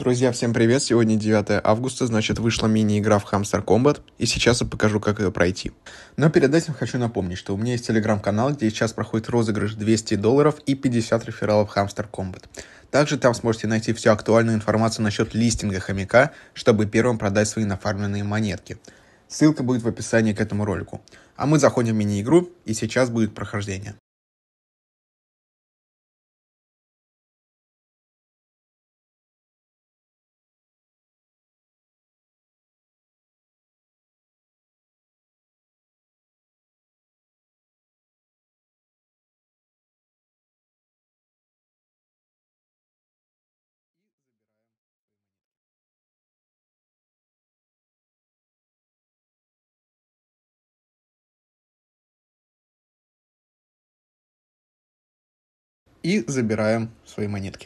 Друзья, всем привет! Сегодня 9 августа, значит вышла мини-игра в Hamster Combat, и сейчас я покажу, как ее пройти. Но перед этим хочу напомнить, что у меня есть телеграм-канал, где сейчас проходит розыгрыш 200 долларов и 50 рефералов Hamster Combat. Также там сможете найти всю актуальную информацию насчет листинга хомяка, чтобы первым продать свои нафармленные монетки. Ссылка будет в описании к этому ролику. А мы заходим в мини-игру, и сейчас будет прохождение. и забираем свои монетки.